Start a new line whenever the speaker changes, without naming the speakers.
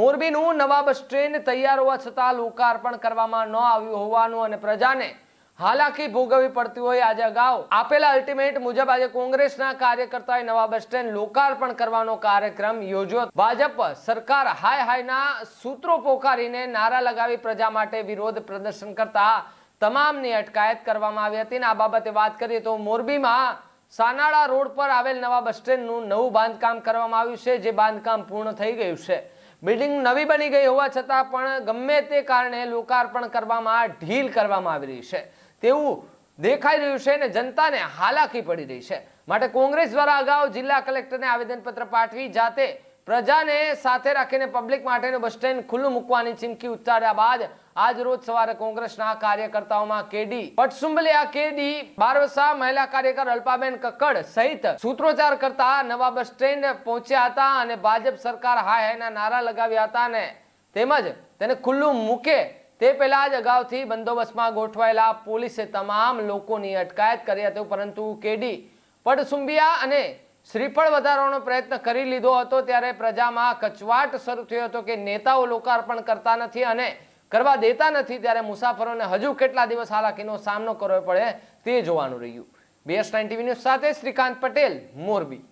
મોરબીનું નવાબ strain તૈયાર હોવા છતાં લોકાર્પણ કરવામાં ન આવ્યું હોવાનું અને પ્રજાને હાલાકી ભોગવવી પડતી હોય આજે અગાઉ આપેલા અલ્ટિમેટ મુજબ આજે કોંગ્રેસના કાર્યકર્તાએ બસ સ્ટેન્ડ લોકાર્પણ કરવાનો કાર્યક્રમ યોજ્યો ભાજપ સરકાર હાય હાયના સૂત્રો પોકારીને નારા લગાવી પ્રજા માટે વિરોધ પ્રદર્શન કરતા તમામની અટકાયત કરવામાં આવી હતી અને આ બાબતે વાત કરીએ તો મોરબીમાં સાનાળા રોડ પર આવેલ નવા બસ સ્ટેન્ડનું નવું બાંધકામ કરવામાં આવ્યું છે જે બાંધકામ પૂર્ણ થઈ ગયું છે બિલ્ડિંગ નવી બની ગઈ હોવા છતાં પણ ગમે તે કારણે લોકાર્પણ કરવામાં ઢીલ કરવામાં આવી રહી છે તેવું દેખાઈ રહ્યું છે અને જનતાને હાલાકી પડી રહી છે માટે કોંગ્રેસ દ્વારા અગાઉ જિલ્લા કલેક્ટરને આવેદનપત્ર પાઠવી જાતે પ્રજાને સાથે રાખીને પબ્લિક માટેનું બસ સ્ટેન્ડ ખુલ્લું મૂકવાની ચીમકી ઉચ્ચાર્યા બાદ આજ રોજ સવારે કોંગ્રેસના કાર્યકર્તાઓમાં કેડી પટસુંબલિયા કેડી બારવસા મહિલા કાર્યકર અલ્પાબેન કક્કડ સહિત સૂત્રોચ્ચાર કરતા નવા બસ સ્ટેન્ડ પહોંચ્યા હતા અને ભાજપ સરકાર હાય હાયના નારા લગાવ્યા હતા અને તેમજ તેને ખુલ્લું મૂકે તે પહેલા જ અગાઉથી બંદોબસ્તમાં ગોઠવાયેલા પોલીસે તમામ લોકોની અટકાયત કરી હતી પરંતુ કેડી પટસુંબિયા અને શ્રીફળ વધારવાનો પ્રયત્ન કરી લીધો હતો ત્યારે પ્રજામાં કચવાટ શરૂ થયો હતો કે નેતાઓ લોકાર્પણ કરતા નથી અને કરવા દેતા નથી ત્યારે મુસાફરોને હજુ કેટલા દિવસ હાલાકીનો સામનો કરવો પડે તે જોવાનું રહ્યું બીએસ નાઇન ટીવી ન્યૂઝ સાથે શ્રીકાંત પટેલ મોરબી